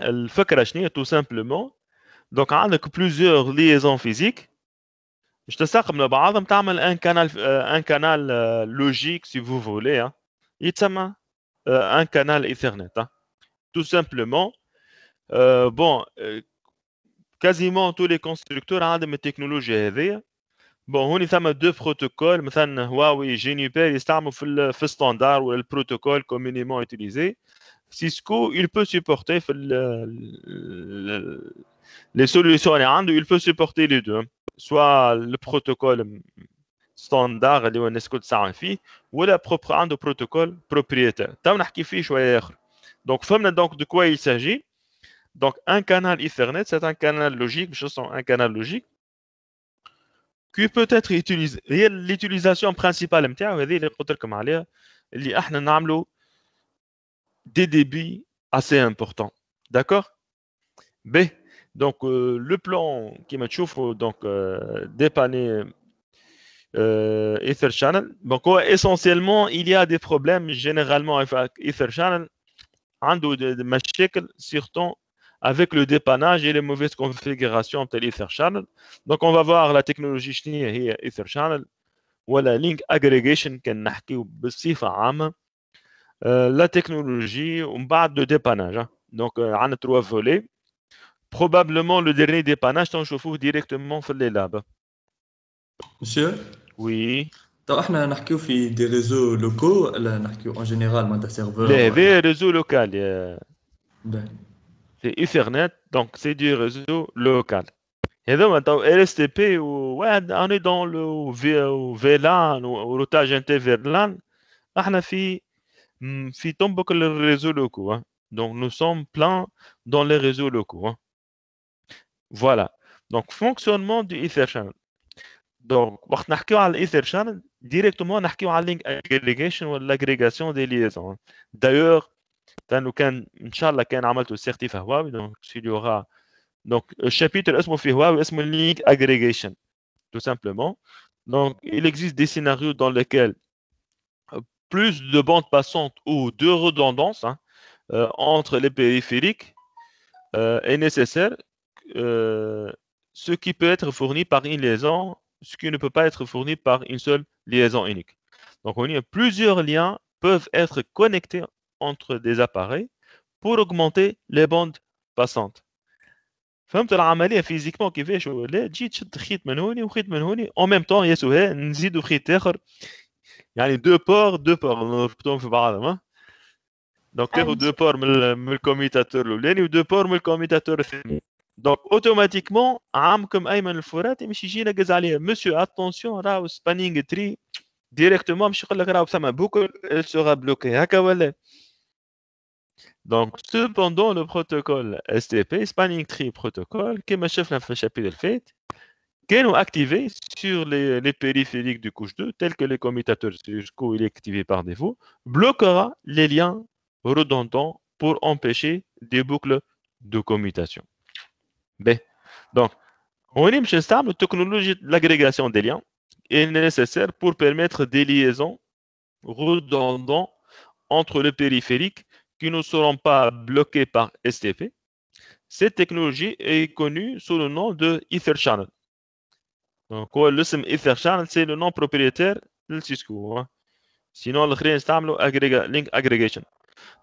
Le tout simplement. Donc, on a plusieurs liaisons physiques. Je te sers comme un canal, euh, un canal euh, logique, si vous voulez, Et hein. euh, un canal Ethernet, hein. Tout simplement. Bon, quasiment tous les constructeurs ont hein, des technologies Bon, on y a deux protocoles, Huawei, et le standard ou le protocole communément utilisé. Cisco, il peut supporter les solutions il peut supporter les deux. Soit le protocole standard, le UNESCO de ou la propre un de protocole propriétaire. Donc, donc, de quoi il s'agit Donc, un canal Ethernet, c'est un canal logique, je sens un canal logique. Qui peut être utilisé. L'utilisation principale, cest à que nous avons des débits assez importants. D'accord B. Donc, euh, le plan qui me chauffe, donc, euh, dépanner euh, Ether Channel. Donc, essentiellement, il y a des problèmes généralement avec Ether Channel, un ma surtout avec le dépannage et les mauvaises configurations de Ether Channel. Donc, on va voir la technologie Ether Channel ou la link aggregation qu'on a hein, euh, la technologie, on parle de dépannage. Hein. Donc, euh, on a trois volets. Probablement, le dernier dépannage, s'enchauffe directement sur les labs. Monsieur Oui. Donc, on a des réseaux locaux. En général, on a des serveurs. Oui, des réseaux locaux. Euh. Ben. C'est Ethernet, donc c'est du réseau local. Et donc, on a RSTP. On est dans le VLAN, le routage interverlant. Ah, on a Fiton hmm, beaucoup les réseaux locaux. Hein. Donc, nous sommes pleins dans les réseaux locaux. Hein. Voilà. Donc, fonctionnement du Ether Channel. Donc, quand on parle l'Ether Channel, directement, on parle de link aggregation ou l'agrégation des liaisons. Hein. D'ailleurs, لانه a fait شاء الله كان عملته سيرتي في هواوي donc, سيليوغا chapitre الشابيتر اسمه في est اسمه link aggregation, tout simplement donc il existe des scénarios dans lesquels plus de bandes passantes ou de redondance hein, euh, entre les périphériques euh, est nécessaire, euh, ce qui peut être fourni par une liaison, ce qui ne peut pas être fourni par une seule liaison unique. Donc, on a plusieurs liens peuvent être connectés entre des appareils pour augmenter les bandes passantes. كيفاش ولا خيط il y a deux ports, deux ports, donc deux ports, le commutateur, l'un et le deux ports, le commutateur, donc automatiquement, comme Ayman le fourette, il me dit J'ai monsieur, attention, Rau, spanning tree, directement, je suis en train de ma boucle, elle sera bloquée. Hein, donc, cependant, le protocole STP, spanning tree protocol, qui m'a dans le chapitre de fait qu'elles ont activé sur les, périphériques du couche 2, tels que les commutateurs, jusqu'où il est activé par défaut, bloquera les liens redondants pour empêcher des boucles de commutation. B. Ben, donc, on est chez la technologie de l'agrégation des liens est nécessaire pour permettre des liaisons redondantes entre les périphériques qui ne seront pas bloquées par STP. Cette technologie est connue sous le nom de Ether Channel. Donc, le nom EtherChannel, c'est le nom propriétaire du Cisco. Hein. Sinon, le Réinstaller Link Aggregation.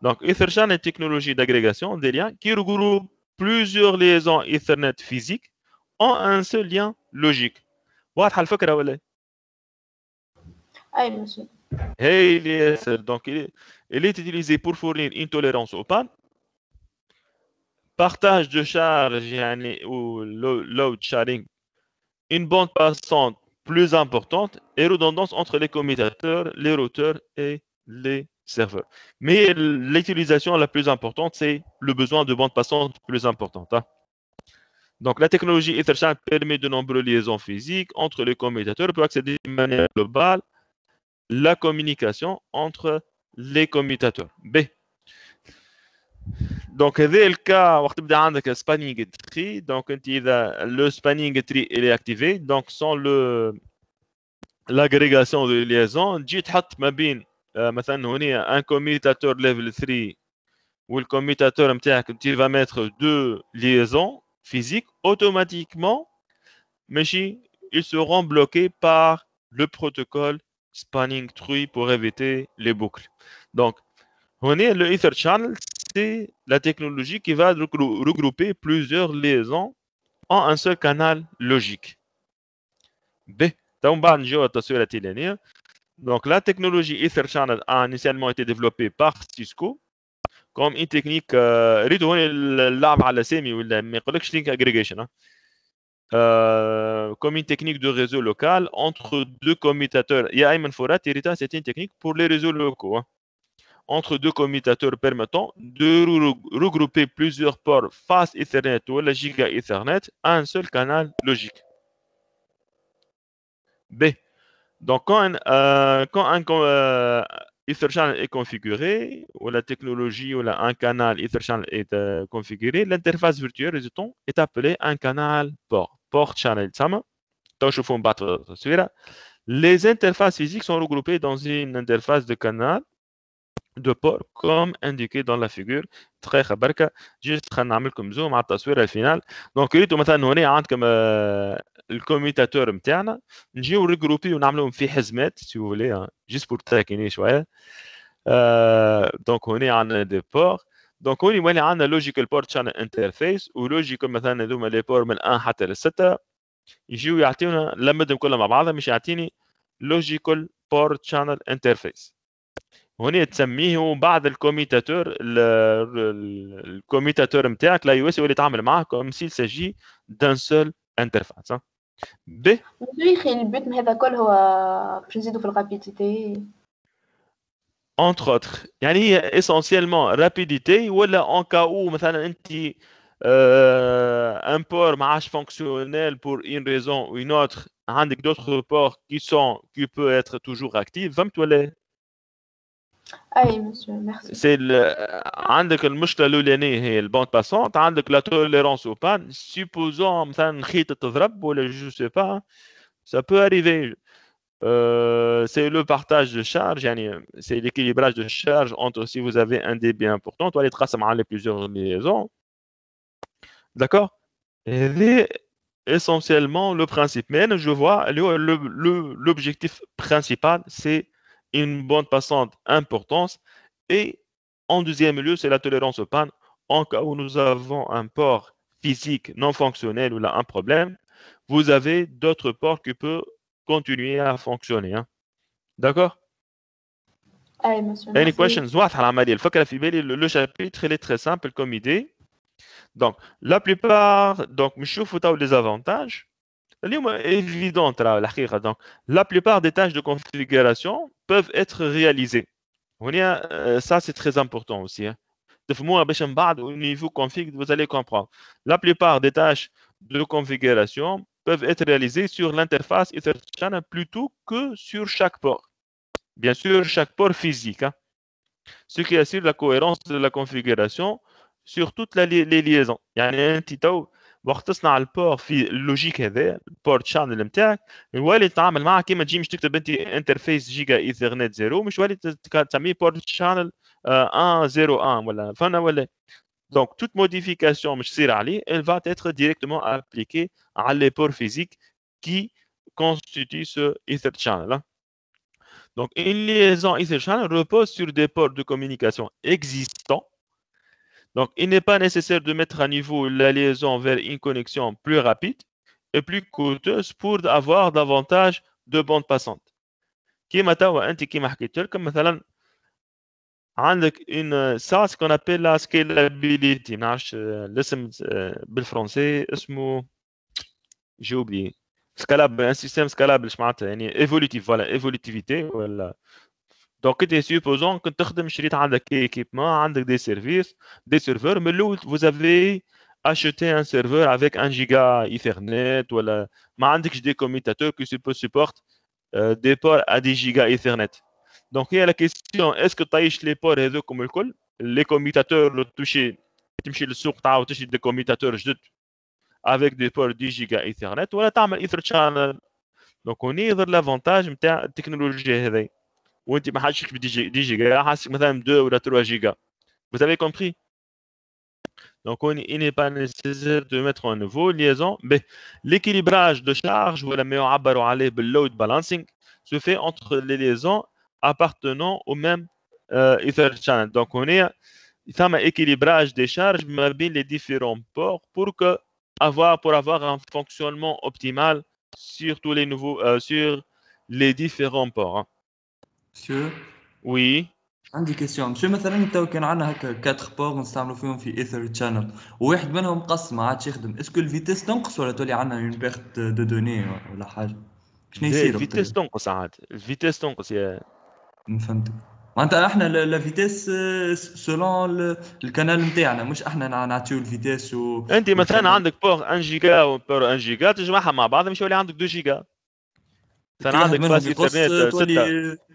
Donc, EtherChannel est une technologie d'agrégation des liens qui regroupe plusieurs liaisons Ethernet physiques en un seul lien logique. Voilà, alpha faut que Oui, il est utilisé pour fournir une tolérance opale, partage de charge ou load sharing une bande passante plus importante et redondance entre les commutateurs, les routeurs et les serveurs. Mais l'utilisation la plus importante, c'est le besoin de bande passante plus importante. Hein. Donc, la technologie Ethernet permet de nombreuses liaisons physiques entre les commutateurs pour accéder de manière globale la communication entre les commutateurs. B. Donc, dès le cas où vous avez un spanning tree, le spanning tree est activé. Donc, sans l'agrégation de liaisons, vous avez un commutateur level 3, où le commutateur va mettre deux liaisons physiques, automatiquement, mais ils seront bloqués par le protocole spanning tree pour éviter les boucles. Donc, voici le Ether Channel c'est la technologie qui va regrouper plusieurs liaisons en un seul canal logique. B. Donc, la technologie Channel a initialement été développée par Cisco comme une technique. Comme une technique de réseau local entre deux commutateurs. et أيمن فرات c'est une technique pour les réseaux locaux. Hein entre deux commutateurs permettant de regrouper plusieurs ports face Ethernet ou la giga Ethernet à un seul canal logique. B. Donc, quand un, euh, euh est configuré, ou la technologie, ou un canal Ethernet est euh, configuré, l'interface virtuelle résultant est appelée un canal port. Port Channel, ça Les interfaces physiques sont regroupées dans une interface de canal دو بور كوم انديكي دون لا فيغور دقيقه خبركا جيست خلينا نعمل لكم زوم على التصوير الفينال دونك ريتو مثلا هنا عندكم الكوميتاتور نتاعنا نجيو ريجروبي ونعملوهم في حزمات سي فولي جيست بور تاكيني شويه دونك هنا عندنا دي بور دونك هوني ولي عندنا لوجيكال بورت شانل انترفيس ولوجيكال مثلا هذوما لي بور من 1 حتى لسته يجيو يعطيونا لمدهم كلهم مع بعضهم مش يعطيني لوجيكال بورت شانل انترفيس هنا تسميه بعد الكوميتاتور الكوميتاتور نتاعك لا يو اس يولي يتعامل معاه كوم سيل ساجي دان سول انترفاس ب يخي البيت هذا كله هو باش نزيدو في الرابيديتي entre autres يعني هي essentiellement rapidité ولا ان كاو مثلا انت euh, un port معاش fonctionnel pour une raison ou une autre عندك d'autres ports qui sont qui peut être toujours actifs فهمت ولا monsieur مسيو ميرسي le عندك المشكله الاولانيه هي البوند باسونت عندك لا توليرونس او با سيبوزون مثلا خيط تضرب ولا je سي با سا بو اريفي Euh, c'est le partage de charge, c'est l'équilibrage de charge entre si vous avez un débit important, toi les traces les plusieurs maisons D'accord Et essentiellement le principe. Mais je vois le l'objectif principal, c'est une bande passante importante. Et en deuxième lieu, c'est la tolérance aux pannes. En cas où nous avons un port physique non fonctionnel ou là un problème, vous avez d'autres ports qui peuvent continuer à fonctionner. D'accord Any questions Le chapitre, il est très simple comme idée. Donc, la plupart, donc, je vous les avantages évidente donc la plupart des tâches de configuration peuvent être réalisées euh, ça c'est très important aussi hein. au niveau config vous allez comprendre la plupart des tâches de configuration peuvent être réalisées sur l'interface Ethernet plutôt que sur chaque port bien sûr chaque port physique hein. ce qui assure la cohérence de la configuration sur toutes les liaisons. Il y a un quand tu fabriques un port dans cette logique, ton port de communication, tu dois travailler avec interface giga-Ethernet 0, mais tu dois aussi utiliser le port Channel communication 1.0.1, etc. Donc, toute modification que tu elle va être directement appliquée à les ports physiques qui constituent ce port hein. Donc, une liaison Ethernet repose sur des ports de communication existants donc, il n'est pas nécessaire de mettre à niveau la liaison vers une connexion plus rapide et plus coûteuse pour avoir davantage de bandes passantes. je qui est un peu plus important, une ce qu'on appelle la scalability. en euh, vais le en euh, français, j'ai oublié, un système scalable, évolutif, voilà, évolutivité, voilà. Donc, انت سيبوزون que tu شريت des équipements, des services, des serveurs, mais من vous avez acheté un serveur avec 1 giga Ethernet ou la pas des commutateurs qui supportent euh, des ports à 10 giga Ethernet. Donc il y a la question est-ce que tu as les ports réseau comme le col Les commutateurs le toucher, tu le souk, tu as des commutateurs avec des ports 10 giga Ethernet ou tu as Ether Channel. Donc on est dans l'avantage de la technologie. 2 3 جيجا vous avez compris donc on, il n'est pas nécessaire de mettre un nouveau liaison mais l'équilibrage de charge ou la meilleure load balancing se fait entre les liaisons appartenant au même euh, donc on est ça un équilibrage des charges mais les différents ports pour que avoir pour avoir un fonctionnement optimal sur tous les nouveaux euh, sur les différents ports hein. مسيو وي عندي كيسيون شو مثلا تو كان عندنا هكا كاتر بور نستعملوا فيهم في ايثر شانل وواحد منهم قص ما عادش يخدم اسكو الفيتيس تنقص ولا تولي عندنا اون بيرت دو دوني ولا حاجه شنو يصير الفيتيس تنقص عاد الفيتيس تنقص يا فهمتك معناتها احنا لا فيتيس سولون الكانال نتاعنا مش احنا نعطيو الفيتيس و انت مثلا عندك بور 1 جيجا بور 1 جيجا تجمعها مع بعضها مش يولي عندك 2 جيجا مثلا عندك فاس انترنت 6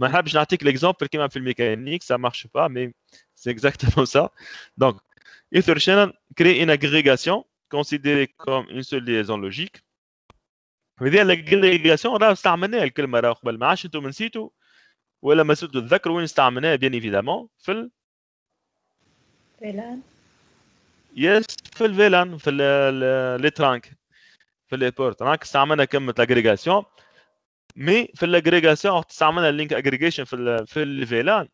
Je l'exemple qui نعطيك fait كيما في mécanique, ça marche pas, mais c'est exactement ça. Donc, il faut crée une agrégation considérée comme une seule liaison logique. هذه الاجريغاسيون راه استعملناها قبل ما ولا ما تذكروا وين استعملناها بيان في ال VLAN. Yes, في VLAN, في في مي في الاجريغاسيون استعملنا اللينك اجريجيشن في في الفيلان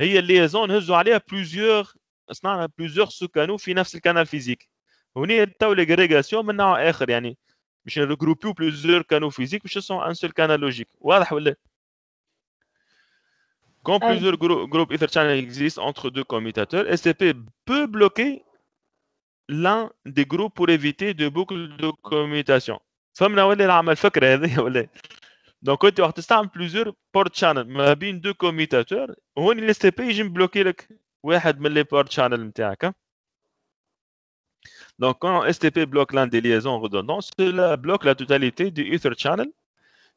هي الليزون نهزوا عليها بلوزيور صنعنا بلوزيور سوكانو في نفس الكانال فيزيك هنا تو ليغريغاسيون من نوع اخر يعني باش نريغروبيو بلوزيور كانو فيزيك باش يصنعوا ان سول كانال لوجيك واضح ولا Quand oui. plusieurs grou groupes Ether Channel existent entre deux commutateurs, SCP peut bloquer l'un des groupes pour éviter de boucles de commutation. فهمنا ولا العمل فكره هذه ولا Donc, quand tu plusieurs plusieurs ports channel, mais deux deux on Quand STP, je يجي bloquer لك واحد من les port channel Donc, quand STP bloque l'un des liaisons redondantes, cela bloque la totalité du Ether Channel.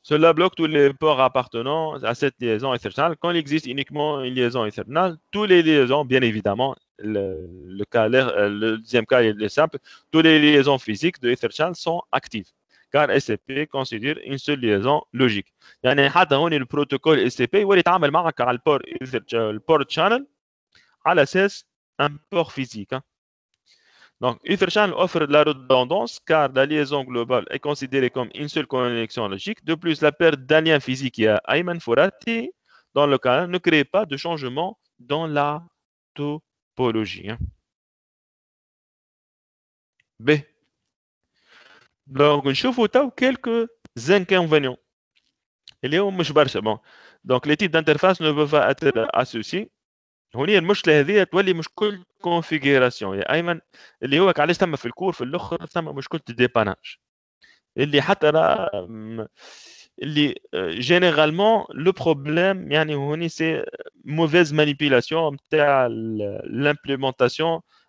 Cela bloque tous les ports appartenant à cette liaison Ether Channel. Quand il existe uniquement une liaison Ether Channel, tous les liaisons, bien évidemment, le, cas, le deuxième cas est simple, toutes les liaisons physiques de Ether Channel sont actives car SCP considère une seule liaison logique. يعني a un protocole SCP هو est يتعامل معك على port un port physique. Donc, channel offre de la redondance car la liaison globale est considérée comme une seule connexion logique. De plus, la perte d'un lien physique à Ayman Forati dans le cas ne crée pas de changement dans la topologie. B. Donc, نشوفوا a quelques inconvénients. مش d'interface ne peuvent pas être associés هنا هذه تولي مشكل كونفيغوراسيون ايمن اللي هو في الكور في اللي حتى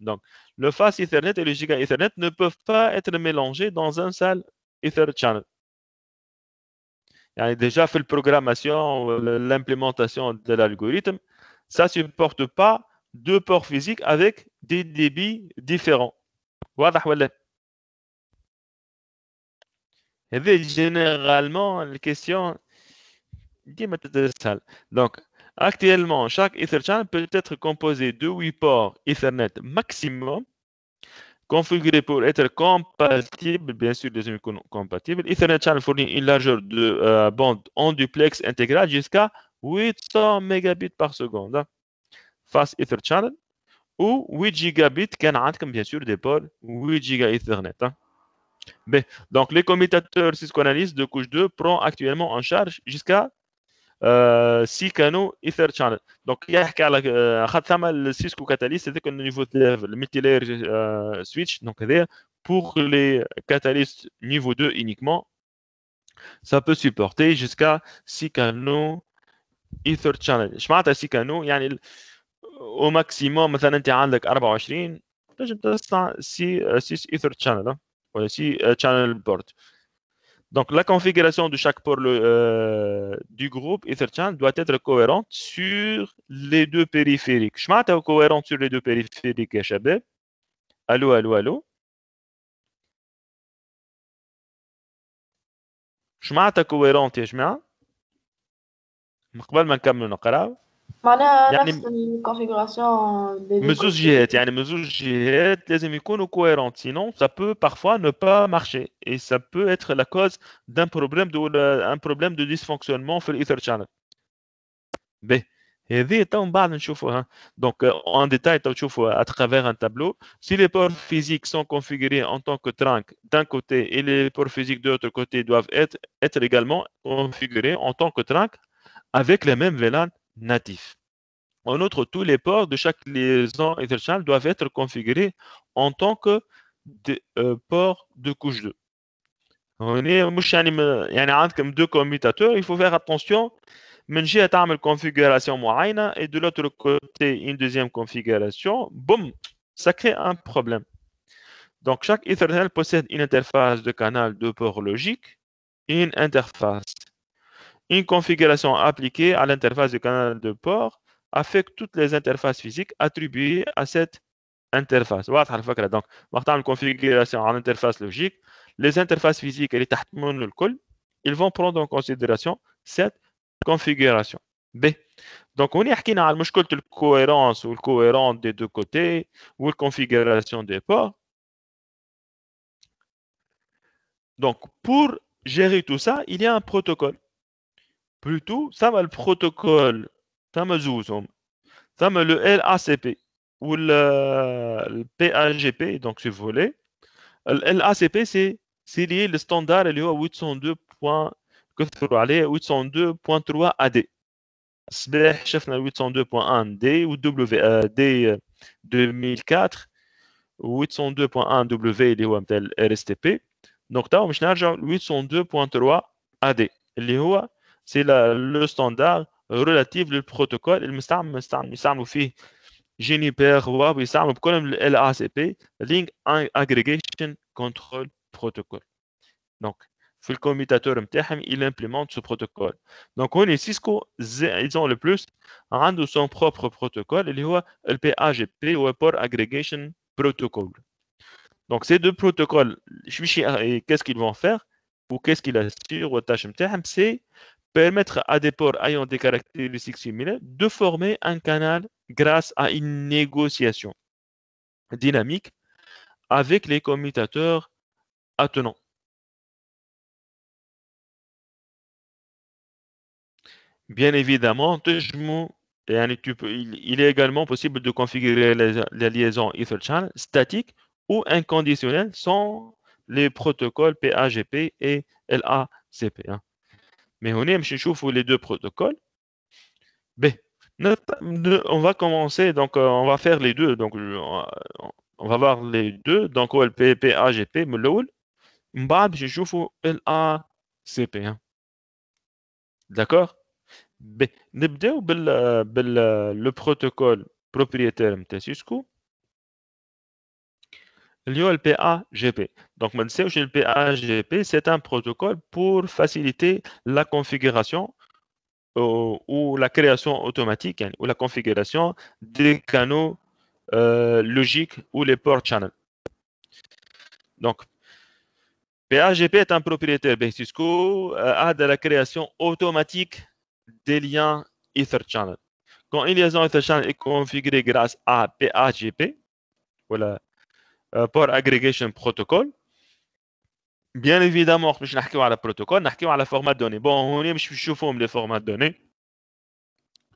Donc, le Fast Ethernet et le Giga Ethernet ne peuvent pas être mélangés dans un seul Ether Channel. a déjà, fait la programmation, l'implémentation de l'algorithme, ça ne supporte pas deux ports physiques avec des débits différents. Voilà, voilà. Et généralement, la question, donc, Actuellement, chaque EtherChannel peut être composé de 8 ports Ethernet maximum, configurés pour être compatibles, bien sûr, des compatibles. Ethernet Channel fournit une largeur de euh, bande en duplex intégrale jusqu'à 800 mégabits par seconde hein, face Etherchannel, ou 8 gigabits comme bien sûr des ports 8 giga Ethernet. Hein. donc les commutateurs Cisco Analyst de couche 2 prend actuellement en charge jusqu'à euh, Sicano et Ether Channel. Donc, il y a euh, le Cisco Catalyst, c'était niveau de euh, switch, donc pour les catalystes niveau 2 uniquement, ça peut supporter jusqu'à 6 canaux Ether Channel. Je معناتها 6 canaux au maximum مثلا انت عندك 24 6 Ether Channel ولا hein. 6 Channel Board. Donc, la configuration de chaque port euh, du groupe EtherChain doit être cohérente sur les deux périphériques. Je m'attends cohérente sur les deux périphériques, HAB. Allô, allô, allô. Je cohérente, je m'attends c'est une configuration des deux gits mesures مزوج les لازم يكونوا cohérentes. sinon ça peut parfois ne pas marcher et ça peut être la cause d'un problème de problème de dysfonctionnement l'ether channel B هذه حتى hein. donc euh, en détail à travers un tableau si les ports physiques sont configurés en tant que trunk d'un côté et les ports physiques de l'autre côté doivent être également configurés en tant que trunk avec les mêmes vlan natif. En outre, tous les ports de chaque liaison Ethernet doivent être configurés en tant que des, euh, ports de couche 2. Hum, y en a un il faut faire attention من j'ai une configuration moyenne et de l'autre côté une deuxième configuration boum ça crée un problème donc chaque Ethernet possède une interface de canal de port logique une interface une configuration appliquée à l'interface du canal de port affecte toutes les interfaces physiques attribuées à cette interface. Donc, une configuration à interface logique. Les interfaces physiques et les ils vont prendre en considération cette configuration. B. Donc, on est à la cohérence ou cohérence des deux côtés ou la configuration des ports. Donc, pour gérer tout ça, il y a un protocole plutôt ça va le protocole ça ça le LACP ou le, PAGP donc ce volet le LACP c'est lié le standard 802.3 AD le chef 802.1 D ou euh, d 2004, euh, 802.1 W, ou est RSTP. Donc, là, on va 802.3 AD c'est le standard relatif du protocole. Il s'agit de Juniper, Huawei, il de LACP, Link Aggregation Control Protocol. Donc, le commutateur, il implémente ce protocole. Donc, on est Cisco, ils ont le plus, un de son propre protocole, il y le PAGP, ou Port Aggregation Protocol. Donc, ces deux protocoles, qu'est-ce qu'ils vont faire ou qu'est-ce qu'il assure tâche tâche C'est permettre à des ports ayant des caractéristiques similaires de former un canal grâce à une négociation dynamique avec les commutateurs attenants. Bien évidemment, il est également possible de configurer les liaisons EtherChannel statiques ou inconditionnelles sans les protocoles PAGP et LACP. Hein. Mais on est les deux protocoles. on va commencer, donc euh, on va faire les deux. Donc euh, on va voir les deux. Donc OLPP, AGP, ملول من je باش نشوفوا ال D'accord نبداو بال euh, le protocole propriétaire de Cisco l'ULPA-GP. Donc, le gp c'est un protocole pour faciliter la configuration euh, ou la création automatique hein, ou la configuration des canaux euh, logiques ou les ports channel. Donc, PAGP est un propriétaire de Cisco à euh, de la création automatique des liens Ether Channel. Quand une liaison Ether Channel est configurée grâce à PAGP, voilà, euh, Port Aggregation Protocol. Bien évidemment, je n'ai pas le protocole, je parle le format de données. Bon, on est, je suis les formats de données.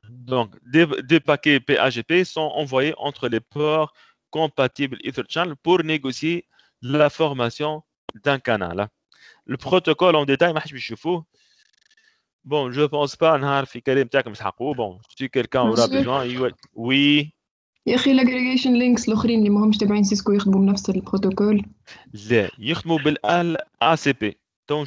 Donc, des, paquets PAGP sont envoyés entre les ports compatibles EtherChannel pour négocier la formation d'un canal. Le protocole en détail, je suis fou. Bon, je ne pense pas à un Bon, si quelqu'un aura besoin, oui. Les links liens d'agrégation n'ont pas besoin dans le protocole. ils l'ACP dans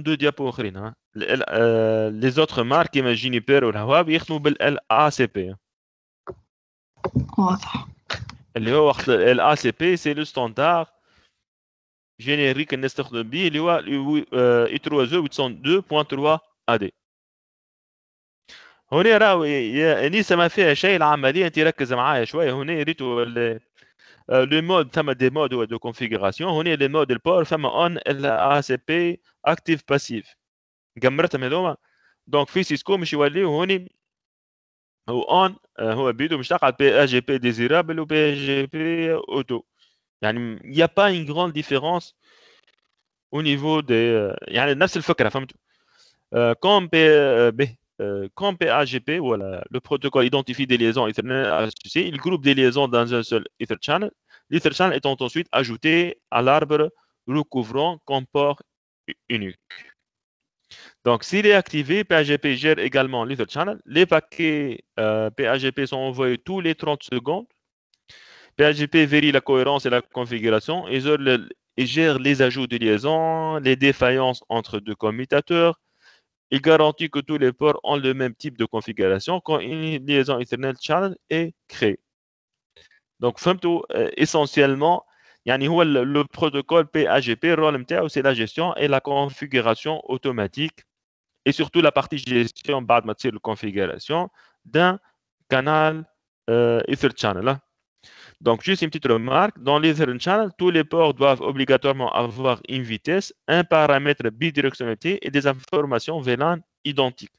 les autres Les autres marques comme ou sont LACP. l'ACP. C'est le standard générique que Il est ad هنا راهو انيسه ما فيها شيء العمليه انت ركز معايا شويه هنا ريتو آه، لو مود ثم دي مود دو كونفيغوراسيون هنا لي مود البور فما اون ال ا سي بي اكتيف باسيف قمرتهم هذوما دونك في سيسكو مش يوليو هوني هو اون آه، هو بيدو مش تقعد بي ا جي بي ديزيرابل و بي جي بي اوتو يعني يا با اون غران ديفيرونس او نيفو دي يعني نفس الفكره فهمتوا آه، كوم بي بي Euh, quand PAGP, voilà, le protocole identifie des liaisons Ethernet associées, il groupe des liaisons dans un seul Ether channel, l'Ether channel étant ensuite ajouté à l'arbre recouvrant ComPort port unique. Donc, s'il est activé, PAGP gère également l'Ether channel. Les paquets PGP euh, sont envoyés tous les 30 secondes. PAGP vérifie la cohérence et la configuration et gère les ajouts de liaisons, les défaillances entre deux commutateurs, il garantit que tous les ports ont le même type de configuration quand une liaison Ethernet channel est créée. Donc, euh, essentiellement, le protocole PAGP, le rôle c'est la gestion et la configuration automatique et surtout la partie gestion, de configuration d'un canal euh, Ethernet Channel. Hein. Donc, juste une petite remarque. Dans les Channel, tous les ports doivent obligatoirement avoir une vitesse, un paramètre bidirectionnalité et des informations VLAN identiques.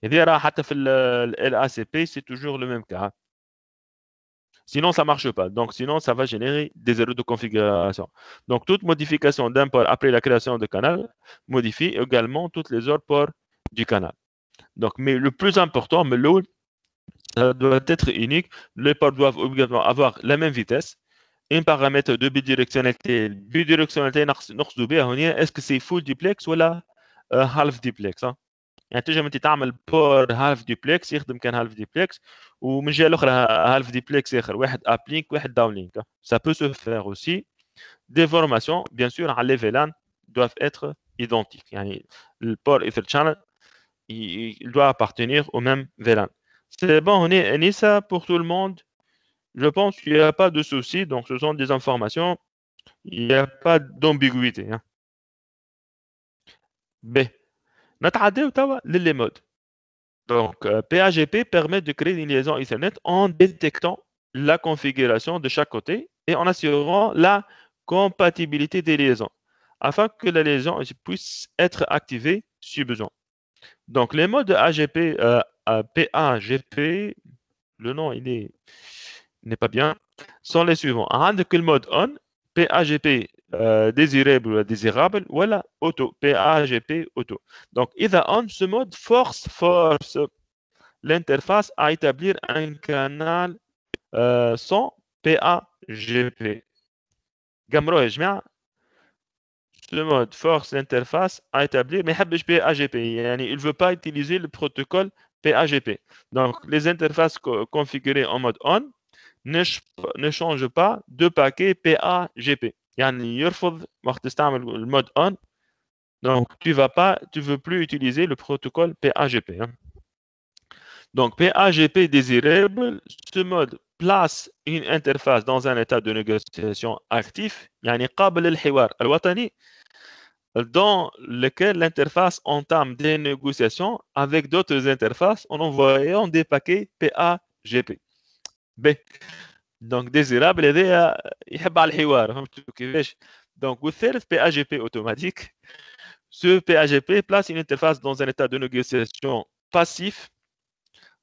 Et là, euh, LACP, c'est toujours le même cas. Sinon, ça ne marche pas. Donc, sinon, ça va générer des erreurs de configuration. Donc, toute modification d'un port après la création de canal modifie également toutes les autres ports du canal. Donc, mais le plus important, mais l'autre, ça doit être unique. Les ports doivent obligatoirement avoir la même vitesse. Un paramètre de bidirectionnalité. Bidirectionnalité, est ce que c'est full duplex ou la euh, half duplex Intégralement, tu as mal port half duplex. il y je un half duplex, ou un half duplex, c'est Un uplink ou un downlink hein. Ça peut se faire aussi. Des formations, Bien sûr, les VLAN doivent être identiques. Le port et channel, il doit appartenir au même VLAN. C'est bon, on est ça pour tout le monde, je pense qu'il n'y a pas de souci. Donc, ce sont des informations. Il n'y a pas d'ambiguïté. Hein. B. نتعداو tawa modes. mode. Donc, PAGP euh, permet de créer une liaison Ethernet en détectant la configuration de chaque côté et en assurant la compatibilité des liaisons afin que la liaison puisse être activée si besoin. Donc, les modes AGP euh, g PAGP, le nom il est n'est pas bien, sont les suivants. quel mode on, PAGP euh, désirable ou désirable, voilà, auto, PAGP auto. Donc, a on, ce mode force, force l'interface à établir un canal euh, sans PAGP. Gamro et ce mode force l'interface à établir, mais il ne veut pas utiliser le protocole PAGP. Donc, les interfaces configurées en mode on ne, ne changent pas de paquet PAGP. Yani, le mode on. Donc, tu vas pas, tu veux plus utiliser le protocole PAGP. Hein. Donc, PAGP désirable, ce mode place une interface dans un état de négociation actif, le قبل dans lequel l'interface entame des négociations avec d'autres interfaces en envoyant des paquets PAGP. B. Ben, donc, désirable, il y euh, a hein, Donc, PAGP automatique. Ce PAGP place une interface dans un état de négociation passif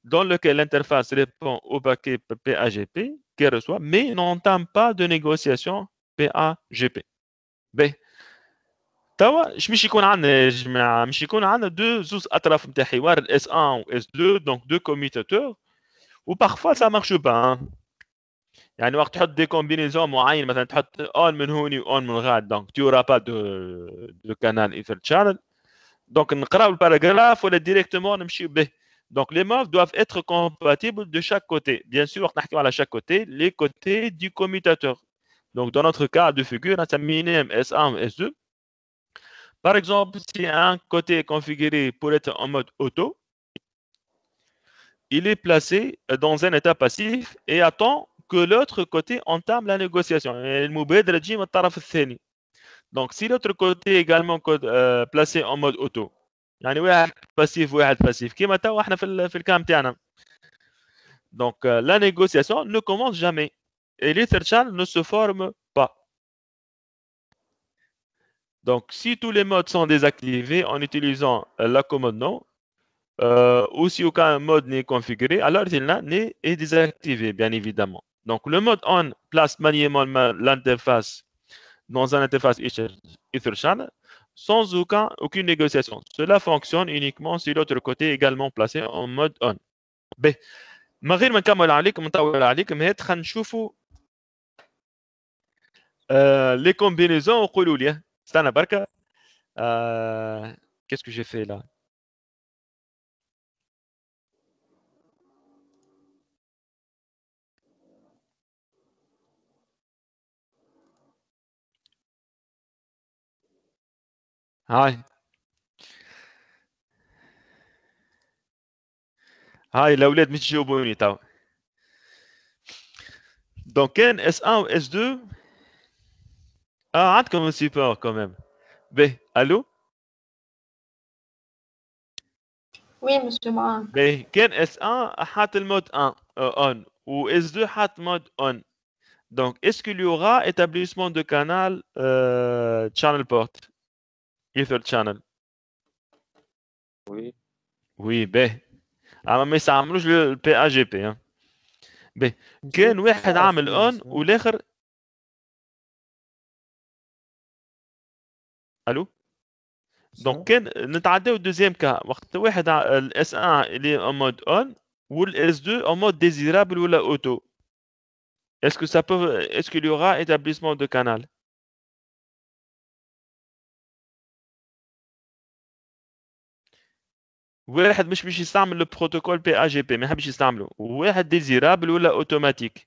dans lequel l'interface répond au paquet PAGP qu'elle reçoit, mais n'entame pas de négociation PAGP. B. Ben, tu je m'y suis rendu, je m'y suis deux sources d'attrapement, S1 ou S2, donc deux commutateurs, ou parfois ça ne marche pas, hein. C'est-à-dire, quand tu mets des combinaisons, par exemple, tu mets un de là, un de donc tu n'auras pas de canal sur le channel. Donc, on regarde le paragraphe, il faut le directement, Donc, les modes doivent être compatibles de chaque côté. Bien sûr, on va parler chaque côté, les côtés du commutateur. Donc, dans notre cas de figure, c'est un minimum S1 ou S2. Par exemple, si un côté est configuré pour être en mode auto, il est placé dans un état passif et attend que l'autre côté entame la négociation. Donc, si l'autre côté est également euh, placé en mode auto, passif passif donc euh, la négociation ne commence jamais et les ne se forment donc, si tous les modes sont désactivés en utilisant euh, la commande non, euh, ou si aucun mode n'est configuré, alors il est désactivé, bien évidemment. Donc, le mode on place manuellement l'interface dans une interface Etherchannel sans aucun, aucune négociation. Cela fonctionne uniquement si l'autre côté est également placé en mode on. Mais je vais Stana Barca. Euh, Qu'est-ce que j'ai fait là هاي هاي الاولاد مش جاوبوني تاو Donc, كان اس 1 و s 2 a ah, un comme support quand même. B, ben, allô Oui, monsieur معاك. B, S1 hat le mode 1 euh, on ou S2 le mode on. Donc, est-ce qu'il y aura établissement de canal euh, channel port Ether channel Oui. Oui, B. Ben, ah mais ça le PAGP. Hein. B. كان واحد عامل on l'autre Allo. Donc, nous euh, au deuxième cas. le S1 est en mode ON, ou le S2 en mode désirable ou la auto. Est-ce que ça peut, est-ce qu'il y aura établissement de canal? Où le protocole PAGP, Mais je vais utiliser ça. Où est désirable ou automatique?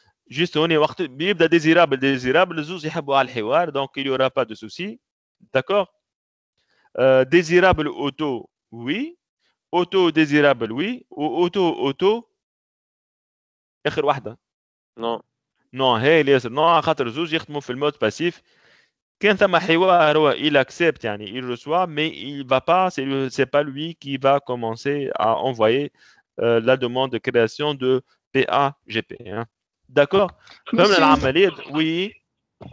juste on est وقت désirable désirable, zouz يحبوا donc il y aura pas de souci d'accord euh, désirable auto oui auto désirable oui ou auto auto اخر واحده non non هاي ياسر non خاطر زوج يخدموا في المود باسيف كان ثم حوار هو il accepte يعني il reçoit mais il va pas c'est c'est pas lui qui va commencer à envoyer euh, la demande de création de PAGP hein. D'accord Même la oui.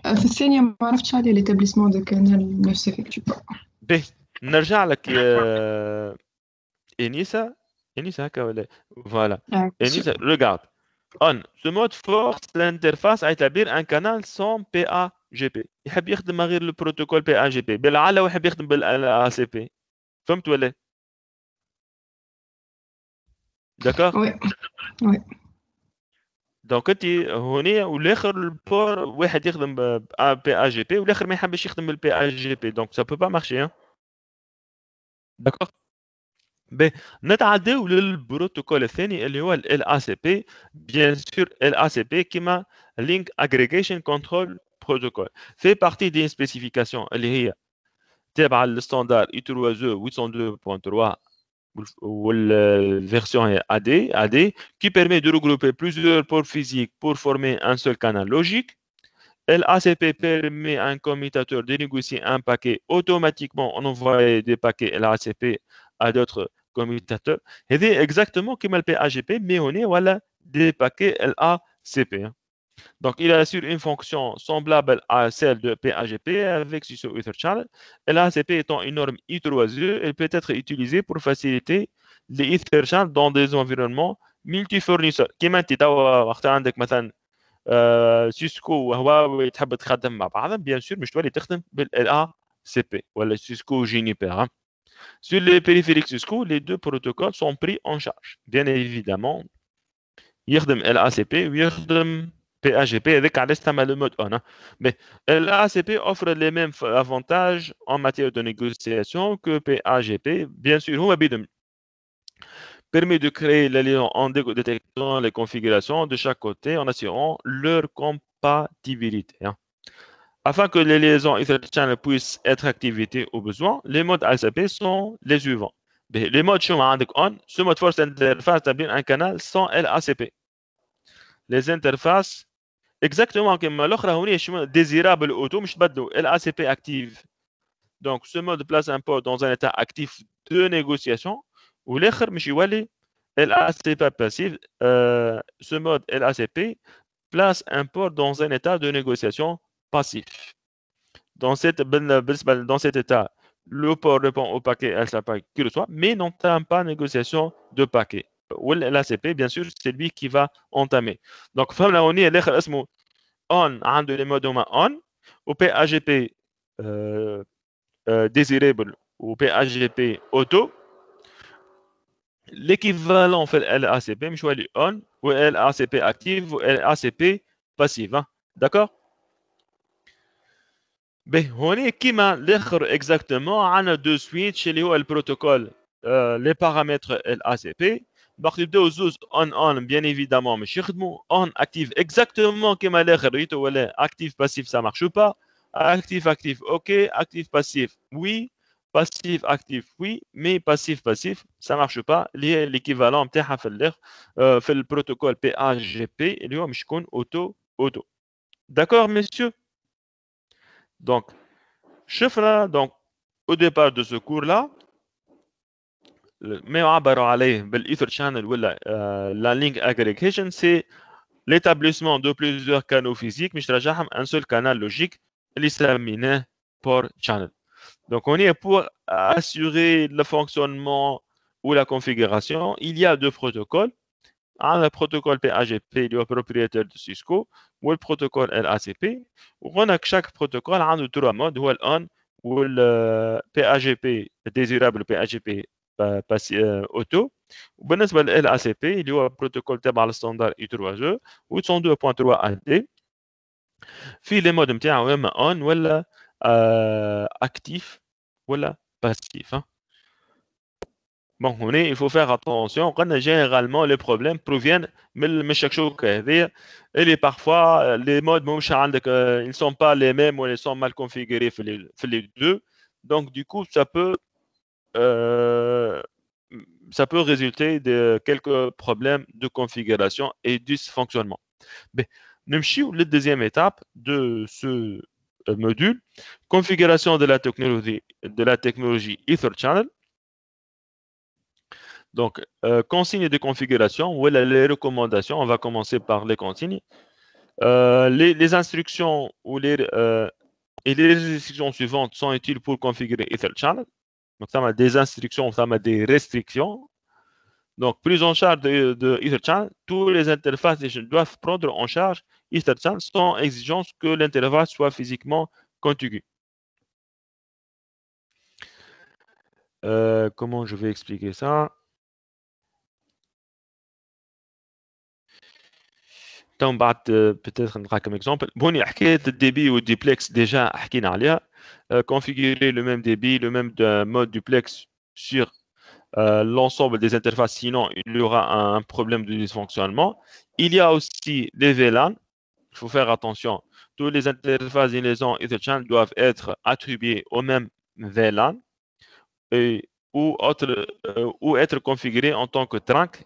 Euh, C'est Nia l'établissement de canal ne s'effectue pas. Ben, que euh, Enisa Enisa, hein, Voilà. Ah, Enisa, regarde. On, ce mode force l'interface à établir un canal sans PAGP. Il a bien le protocole PAGP. Bela ala ou il Tu la ACP. D'accord Oui. Donc ici, ou le port, un y travaille en APAGP ou le dernier ne veut pas travailler en PAGP. Donc ça peut pas marcher hein. D'accord Ben, on va au protocole ثاني, اللي هو الACP. Bien sûr, l'ACP, الACP كما Link Aggregation Control Protocol. fait partie d'une spécification اللي هي تبع الstandard IEEE 802.3 la version AD, AD, qui permet de regrouper plusieurs ports physiques pour former un seul canal logique. L'ACP permet à un commutateur de négocier un paquet automatiquement en envoyant des paquets LACP à d'autres commutateurs. Et exactement comme le PAGP, mais on est voilà, des paquets LACP. Hein. Donc, il assure une fonction semblable à celle de PAGP avec Cisco EtherChannel. Et LACP étant une norme E3E, elle peut être utilisée pour faciliter les EtherChannel dans des environnements multi-fournisseurs. كيما انت توا وقت عندك مثلا tu veux تحب تخدم مع bien sûr, سور مش تولي تخدم بال ال Sur les périphériques Cisco, les deux protocoles sont pris en charge. Bien évidemment, il y a LACP, il y a PAGP avec le mode hein. Mais euh, l'ACP offre les mêmes avantages en matière de négociation que PAGP, bien sûr, permet de créer les liaisons en détectant les configurations de chaque côté en assurant leur compatibilité. Hein. Afin que les liaisons Ethernet puissent être activées au besoin, les modes ACP sont les suivants. Les modes on, ce mode force interface établit un canal sans LACP les interfaces Exactement comme LACP active. Donc, ce mode place un port dans un état actif de négociation. Ou, je LACP passif, euh, ce mode LACP place un port dans un état de négociation passif. Dans cet état, le port répond au paquet, mais n'entame pas négociation de paquet ou l'ACP, bien sûr, c'est lui qui va entamer. Donc, femme la a elle est on, un de les modes on, ou PAGP euh, euh, désirable, ou PAGP auto. L'équivalent en fait LACP, je choisis on, ou LACP actif ou LACP passive. Hein. D'accord Ben, on est qui m'a l'air exactement, on a deux suites chez le protocole, euh, les paramètres LACP bien évidemment monsieur active exactement qui mal' actif passif ça marche pas actif actif ok actif passif oui passif actif oui mais passif passif ça marche pas l'équivalent l'air fait le protocole Pp auto auto d'accord messieurs donc je ferai donc au départ de ce cours là mais parler de عليه Channel ou de la Link Aggregation, c'est l'établissement de plusieurs canaux physiques, mais je un seul canal logique, l'islamine pour channel. Donc, on est pour assurer le fonctionnement ou la configuration. Il y a deux protocoles. Un, le protocole PAGP, du propriétaire de Cisco, ou le protocole LACP. On a chaque protocole, un de trois modes, ou le php le PAGP désirable, php PAGP اوتو eh, auto لل ال سي بي اللي هو protocole ou 3 جو و 202.3 ان les modes لي on نتاعو اما ou ولا ولا Donc, il faut faire attention. Généralement, les problèmes proviennent de chaque chose. Et parfois, les modes, ils ne sont pas les mêmes ou ils sont mal configurés les deux. Donc, du coup, ça peut euh, ça peut résulter de quelques problèmes de configuration et dysfonctionnement. Mais nous la deuxième étape de ce euh, module, configuration de la technologie, de la technologie Ether Channel. Donc, euh, consignes de configuration, voilà les recommandations. On va commencer par les consignes. les, instructions ou les, et les instructions suivantes sont utiles pour configurer Ether Channel. Donc, ça m'a des instructions, ça m'a des restrictions. Donc, plus en charge de, de tous les interfaces doivent prendre en charge Etherchannel sans exigence que l'interface soit physiquement contiguë. Euh, comment je vais expliquer ça euh, peut-être un exemple. Bon, il y a le débit ou duplex déjà, حكينا a. Euh, configurer le même débit, le même mode duplex sur euh, l'ensemble des interfaces, sinon il y aura un, problème de dysfonctionnement. Il y a aussi les VLAN. Il faut faire attention. Toutes les interfaces et les channel doivent être attribuées au même VLAN ou, euh, ou être configurées en tant que trunk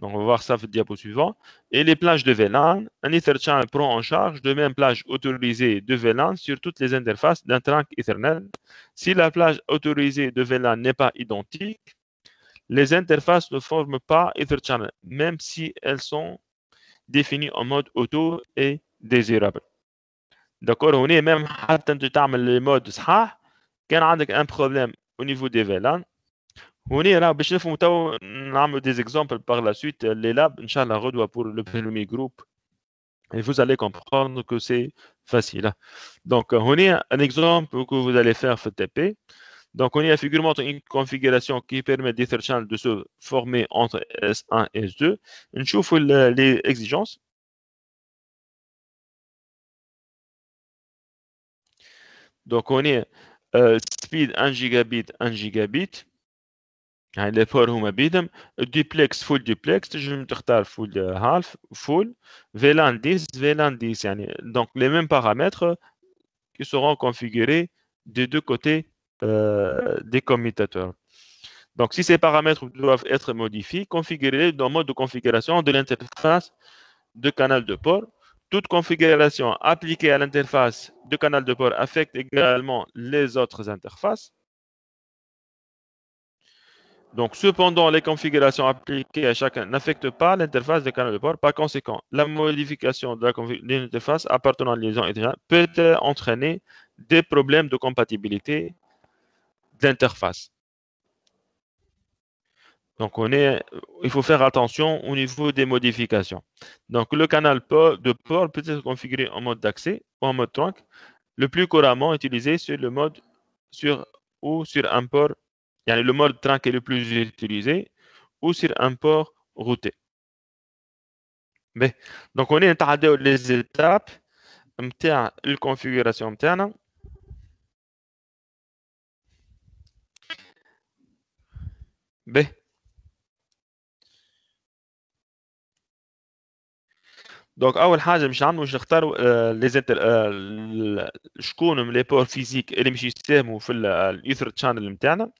donc, on va voir ça dans le diapo suivant. Et les plages de VLAN, un EtherChannel prend en charge de même plage autorisée de VLAN sur toutes les interfaces d'un trunk éternel. Si la plage autorisée de VLAN n'est pas identique, les interfaces ne forment pas EtherChannel, même si elles sont définies en mode auto et désirable. D'accord, on est même, tu les modes, quand on a un problème au niveau des VLAN, on est là, on des exemples par la suite. Les labs, Inch'Allah, redoit pour le premier groupe. Et vous allez comprendre que c'est facile. Donc, on est un exemple que vous allez faire FTP. Donc, on est figurement une configuration qui permet d'Etherchannel de se former entre S1 et S2. On chauffe les exigences. Donc, on est euh, speed 1 gigabit, 1 gigabit. Les ports duplex, full duplex. Je vais me تختار full, half, full. VLAN 10 VLAN 10 Donc les mêmes paramètres qui seront configurés des deux côtés euh, des commutateurs. Donc, si ces paramètres doivent être modifiés, configurez-les dans le mode de configuration de l'interface de canal de port. Toute configuration appliquée à l'interface de canal de port affecte également les autres interfaces. Donc, cependant, les configurations appliquées à chacun n'affectent pas l'interface des canaux de port. Par conséquent, la modification de l'interface appartenant à liaison Ethernet peut entraîner des problèmes de compatibilité d'interface. Donc, on est, il faut faire attention au niveau des modifications. Donc, le canal de port peut être configuré en mode d'accès ou en mode trunk, le plus couramment utilisé sur le mode sur ou sur un port يعني لو مود train لو بلوز يوتيليزي plus سير ان بور روتي port دونك هنا نتعداو لي زيتاب نتاع الكونفيغوراسيون نتاعنا به دونك اول حاجه باش نعملوا باش نختاروا لي زنتر شكون من لي بور فيزيك اللي باش يساهموا في الايثر آه، تشانل نتاعنا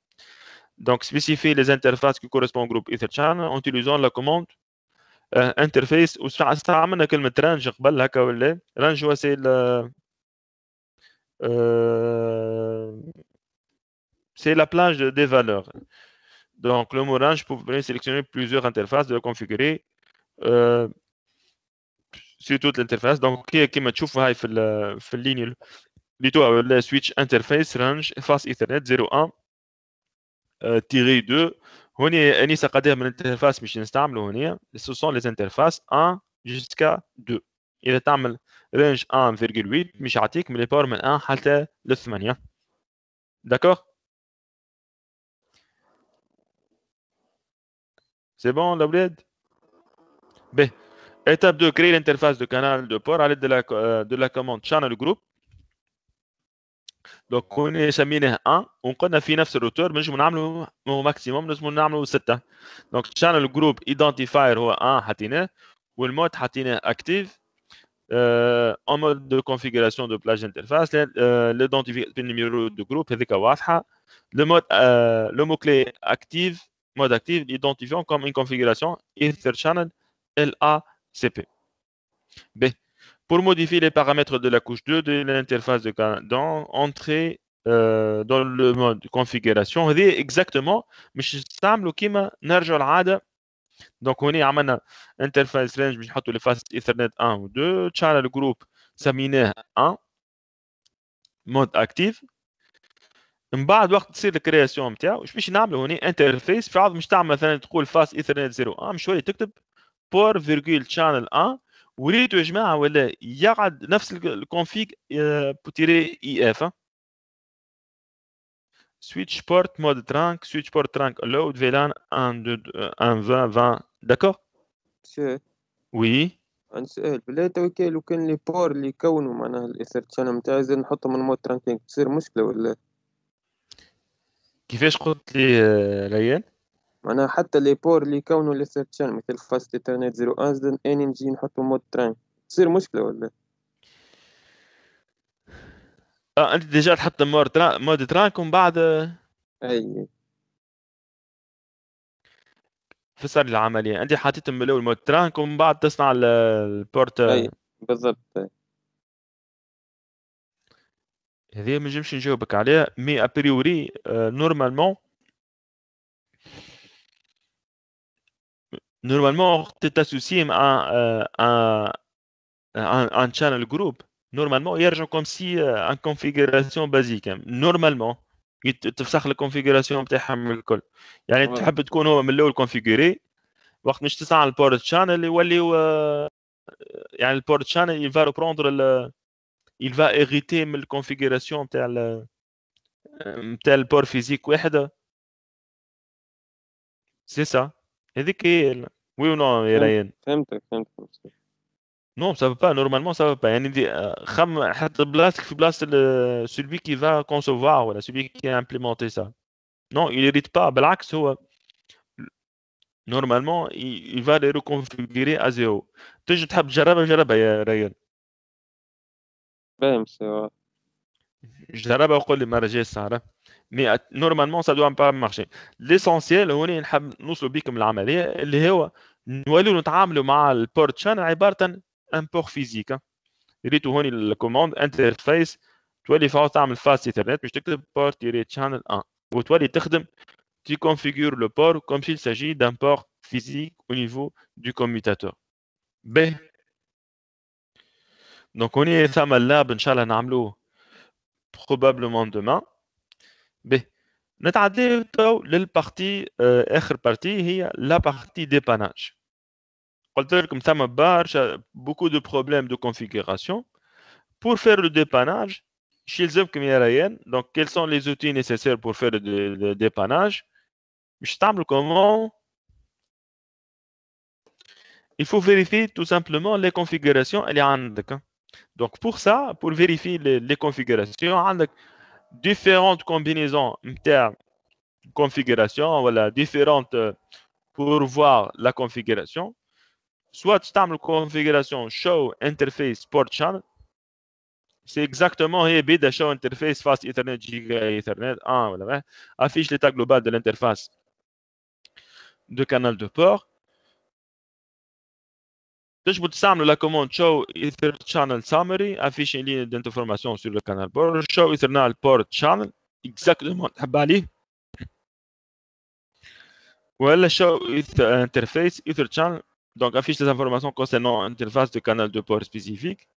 Donc, spécifier les interfaces qui correspondent au groupe EtherChannel en utilisant la commande euh, interface. وعملنا كلمة range قبل هكا ولا c'est la plage des valeurs. Donc, le mot range, vous pouvez sélectionner plusieurs interfaces, de configurer euh, sur toute l'interface. Donc, comme tu vois, dans la ligne, la switch interface range face Ethernet 01 تيغي 2 هنا اني قدير من الانترفاس باش نستعملو هنا سو سون لي انترفاس 1 جوسكا 2 اذا تعمل رينج 1.8 مش يعطيك من الباور من 1 حتى ل 8 D'accord سي بون الاولاد باهي Étape 2, créer l'interface de canal de port à l'aide de la, de la commande channel group on كون سميناه 1 ونقلنا في نفس الروتور نجم نعملوا هو ماكسيموم نجم نعملوا Donc, دونك شانل هو 1 حطيناه والمود حطيناه en mode de configuration de plage interface, l'identification euh, numéro de groupe le mode, euh, le mot-clé active, mode active, l'identifiant comme une configuration Ether LACP. B. Pour modifier les paramètres de la couche 2 de l'interface de Candan, entrer euh, dans le mode configuration. C'est exactement, mais je semble qu'on donc on a interface range, je vais les phase Ethernet 1 ou 2, channel group, سميناه 1 Mode active. من بعد وقت تصير الكرياسيون نتاعو واش باش On هنا انترفيس في عرض مش تعمل مثلا تقول فاس ايثرنت اه مش تكتب بور virgule, channel 1 وريتو يا جماعه ولا يقعد نفس الكونفيغ آه، بوتيري اي اف سويتش بورت مود ترانك سويتش بورت ترانك لود فيلان 1 2 1 20 20 داكور سي وي عندي سؤال بلا توك لو كان لي بور اللي يكونوا معناها الاثر شانل نتاعي زاد نحطهم من مود ترانكينغ تصير مشكله ولا كيفاش قلت لي ريان آه، معناها حتى لي بور اللي لي سيرتشان مثل فاست انترنت زيرو انزدن اني نجي نحطو مود ترين تصير مشكله ولا اه انت ديجا تحط مود تران مود ترانك ومن بعد آه، اي فسر العمليه انت حطيت من الاول مود ترانك ومن بعد تصنع البورت آه. اي بالضبط هذه ما نجمش نجاوبك عليها مي ابريوري نورمالمون normalement, tu es euh, à un, channel group. Normalement, il y a comme si euh, une configuration basique. Normalement, tu fais la configuration de ta Il y a un peu de connu, mais le configuré. Quand je le port channel, il euh, y a le port channel, il va reprendre Il va hériter de la configuration de tel port physique. C'est ça. C'est ça. Oui ou non يا Non, ça ne va pas. Normalement, ça ne va pas. Euh, celui qui va concevoir, celui qui a implémenté ça. Non, il n'hérite pas. Normalement, il va les reconfigurer à zéro. Tu as جربها mais normalement ça doit با pas marcher هوني نحب نوصلوا بكم port اللي هو port نتعاملوا مع البورت شان عباره عن بور فيزيك ريتو هوني الكوموند انترفيس تولي فاو تعمل ايثرنت تكتب بورت شانل 1 وتولي تخدم تي كونفيغور لو بور كوم سيل ساجي physique au niveau du commutateur. Donc on est شاء الله نعملوه probablement demain. Mais, la partie للبارتي اخر بارتي هي لا بارتي ديباناج قلت pour faire le dépannage chez donc quels sont les outils nécessaires pour faire le dépannage comment il faut vérifier tout simplement les configurations اللي عندك donc pour ça pour vérifier les, configurations différentes combinaisons configuration, voilà, différentes euh, pour voir la configuration. Soit table configuration Show Interface Port Channel. C'est exactement et Show Interface fast Ethernet Giga Ethernet hein. affiche l'état global de l'interface de canal de port. تجبد تستعملوا vous commande show ether channel summary affiche une ligne d'information sur le canal port show EtherChannel port channel exactement à Bali. Ou show ether interface donc affiche des informations concernant l'interface de canal de port spécifique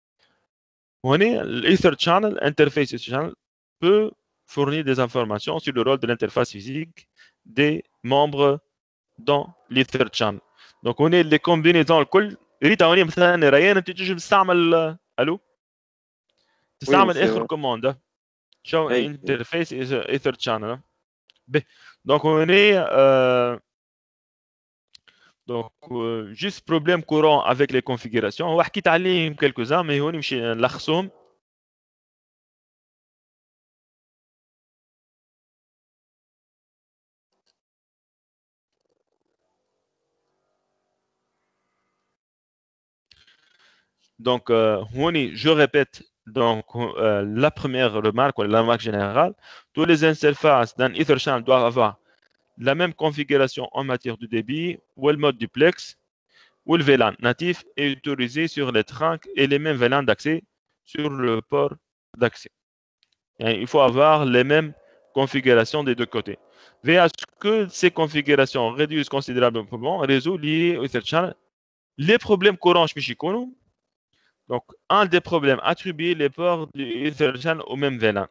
Vous voyez, EtherChannel interface ether channel peut fournir des informations sur le rôle de l'interface physique des membres dans l'Etherchannel. donc on est les combinaisons le ريت إيه، هوني مثلا ريان انت تجي تستعمل الو تستعمل اخر آه. كوموند شو انترفيس ايثر شانل ب دونك هوني آه، دونك جيست بروبليم كورون افيك لي كونفيغوراسيون هو حكيت عليهم كيلكو مي هوني نمشي نلخصهم Donc, euh, je répète donc, euh, la première remarque la remarque générale. Tous les interfaces dans EtherChannel doivent avoir la même configuration en matière de débit ou le mode duplex ou le VLAN natif est autorisé sur les trunks et les mêmes VLAN d'accès sur le port d'accès. Il faut avoir les mêmes configurations des deux côtés. mais à ce que ces configurations réduisent considérablement le réseau lié au Etherchannel, les problèmes courants chez donc, un des problèmes, attribuer les ports du EtherChannel au même VLAN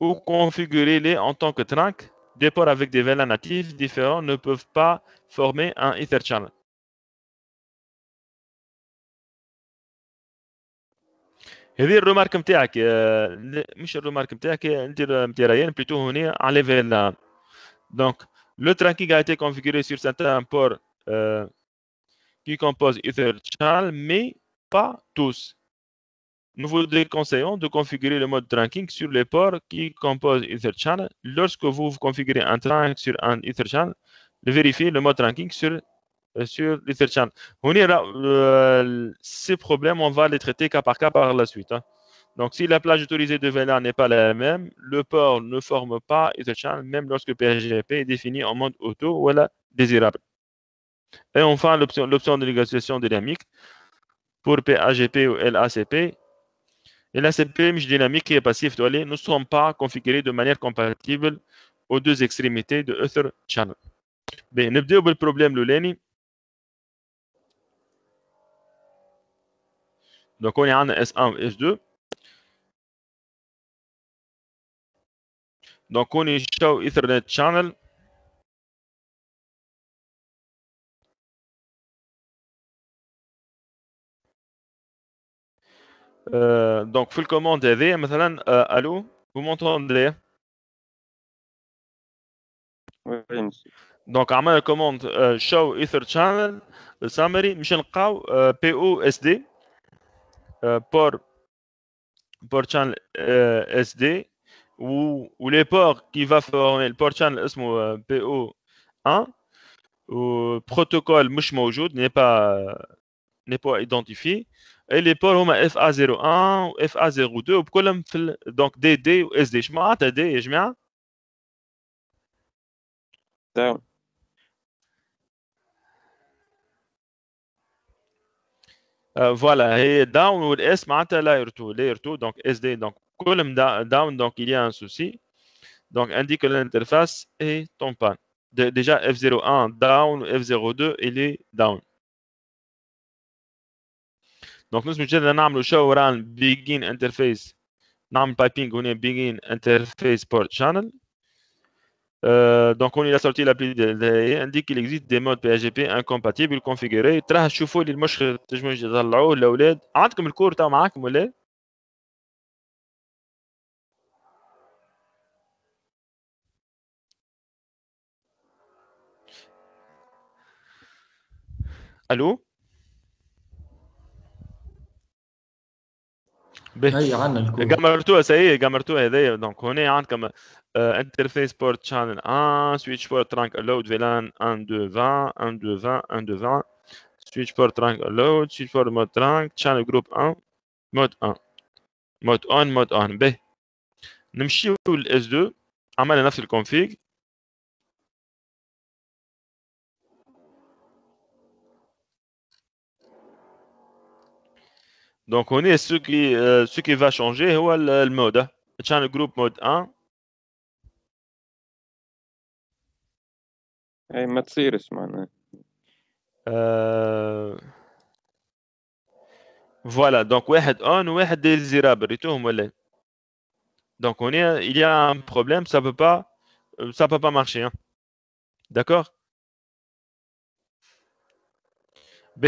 ou configurer-les en tant que trunk. Des ports avec des VLAN natifs différents ne peuvent pas former un Etherchannel. et هذه الرومارك نتاعك مش نتاعك انت a été configuré sur certains ports euh, qui composent EtherChannel, mais pas tous. Nous vous déconseillons de configurer le mode ranking sur les ports qui composent EtherChannel. Lorsque vous configurez un trunk sur un EtherChannel, vérifiez le mode ranking sur, euh, sur l'EtherChannel. On là, euh, ces problèmes, on va les traiter cas par cas par la suite. Hein. Donc, si la plage autorisée de VLAN n'est pas la même, le port ne forme pas EtherChannel, même lorsque PHGP est défini en mode auto ou la désirable. Et enfin, l'option de négociation dynamique pour PAGP ou LACP. Et l'ACP, dynamique et passif, nous ne sont pas configurés de manière compatible aux deux extrémités de Ether Channel. Bien, nous avons le problème Donc, on a S1 S2. Donc, on a Ethernet Channel. Euh, donc, full commande هذه مثلا uh, vous m'entendez Donc, on la commande euh, show etherchannel channel, le summary, je vais po POSD, port, channel euh, SD, ou, ou les ports qui va former le port channel, c'est PO1, ou protocole, موجود n'est pas n'est pas identifié et les hum, f a FA01 ou FA02 donc DD ou SD. Je m'attends à D et je Down. Euh, voilà, et down ou S m'attends à layer 2, layer 2, donc SD, donc colonne down, donc il y a un souci. Donc indique l'interface et ton pan. Déjà F01 down, F02 il est down. دونك نسمي جدا نعملوا شو ران بيجين انترفيس نعمل بايبينغ هنا بيجين انترفيس بورت شانل دونك هوني لا سورتي لابلي انديك il existe des جي بي انكومباتيبل كونفيغوري تراه شوفوا لي المشكل تجمعوا تطلعوه الاولاد عندكم الكور تاع معاكم ولا الو هي عندنا الكود جمرتوها سي جمرتوها هذايا دونك هنا عندكم انترفيس بورت شانل 1 سويتش بورت رانك لود فيلان 1 2 20 1 2 20 1 2 20 سويتش بورت رانك لود سويتش بورت مود رانك شانل جروب 1 مود 1 مود اون مود اون به نمشيو للاس 2 عملنا نفس الكونفيغ Donc, on est ce qui, euh, ce qui va changer, c'est le mode. Hein. Tiens, le groupe mode 1. Euh, donc ما تصيرش معناها un دونك واحد اون واحد donc, on est, on est il y a un problème ça peut pas euh, ça peut pas marcher hein. d'accord B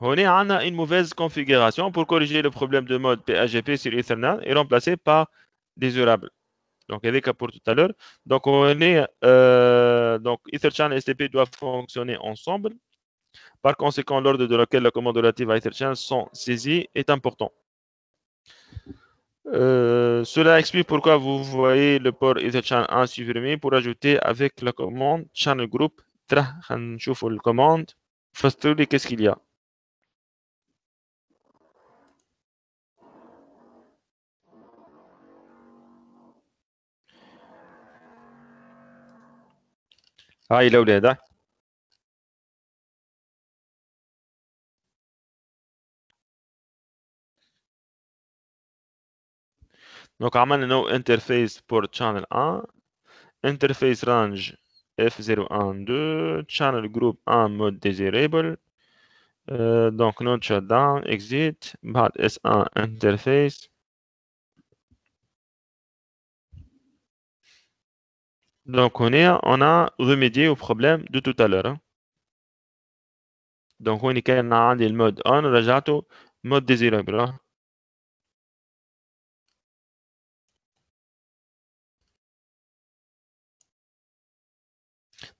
on a une mauvaise configuration pour corriger le problème de mode PAGP sur Ethernet et remplacer par des orables Donc, il cas pour tout à l'heure. Donc, on est, euh, donc, et STP doivent fonctionner ensemble. Par conséquent, l'ordre de laquelle la commande relative à Etherchannel sont saisies est important. Euh, cela explique pourquoi vous voyez le port Etherchannel 1 supprimé pour ajouter avec la commande channel group. Tra, la commande. qu'est-ce qu'il y a هاي الاولاد دونك عملنا نو انترفيس بورت شانل 1 انترفيس رانج F012 channel group 1 mode désirable euh, donc node shutdown exit بعد S1 interface Donc, on, on a remédié au problème de tout à l'heure. Hein. Donc, on est le mode on le mode désirable. Hein.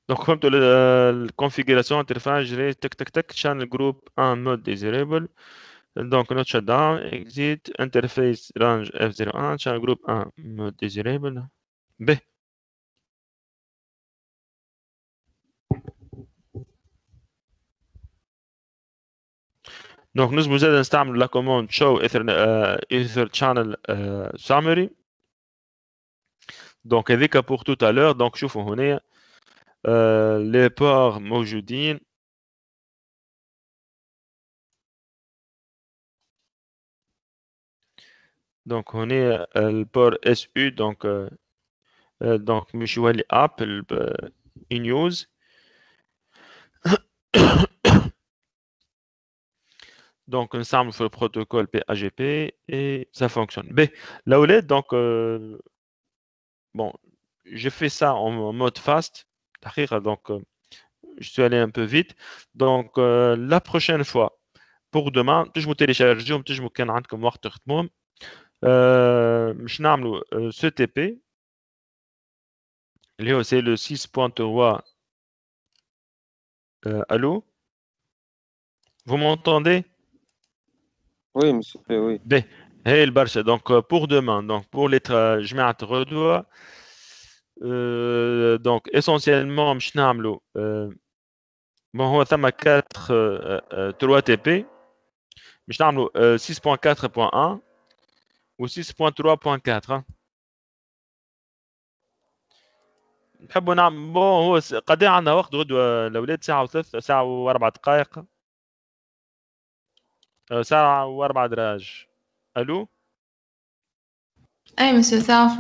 Donc, comme la euh, configuration interface, je tac tac tac, channel group 1 mode désirable. Donc, notre shutdown, exit, interface range F01, channel group 1 mode désirable. B. Donc, nous, vous allez la commande show euh, Ether, Channel euh, Summary. Donc, avec pour tout à l'heure. Donc, je vous هنا les ports موجودين. Donc, on est euh, le port SU, donc, euh, donc, Mutual App, News. Donc, ensemble, fait le protocole PAGP et ça fonctionne. B, la OLED, donc, euh, bon, j'ai fait ça en mode fast. Donc, euh, je suis allé un peu vite. Donc, euh, la prochaine fois, pour demain, je me télécharge, je me télécharge comme Je vais ce TP. C'est le 6.3. Allô Vous m'entendez oui, monsieur, oui. B. Hey, le Barça. Donc, pour demain, donc pour les Jmaat Redoua, euh, donc essentiellement, Mchnamlo, euh, bon, on a 4 3 TP, Mchnamlo 6.4.1 ou 6.3.4. Hein. نحبوا نعمل بون هو قد عندنا وقت غدوه الاولاد ساعه وثلاث et واربع دقائق 7 euh, à Allô monsieur a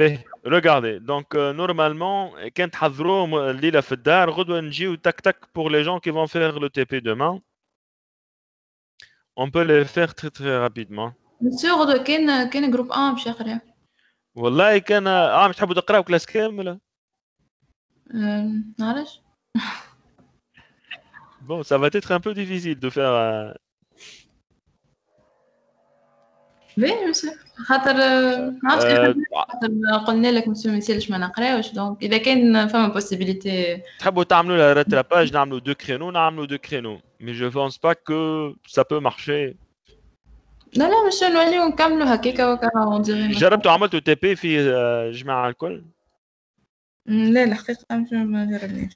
Bien, regardez, donc euh, normalement, quand tu as l'île de tac pour les gens qui vont faire le TP demain. On peut le faire très très rapidement. Monsieur le groupe A, ah, je euh, Bon, ça va être un peu difficile de faire باهي خاطر ما عرفت آه، خاطر قلنا لك مسيو ما يسالش ما نقراوش دونك اذا كان فما بوسيبيليتي تحبوا تعملوا لا ريتراباج نعملوا دو كرينو نعملوا دو كرينو مي جو بونس با كو سا بو مارشي لا لا مش نوليو نكملوا هكاكا وكا جربتوا عملتوا تي بي في جماعه الكل؟ لا الحقيقه ما جربناش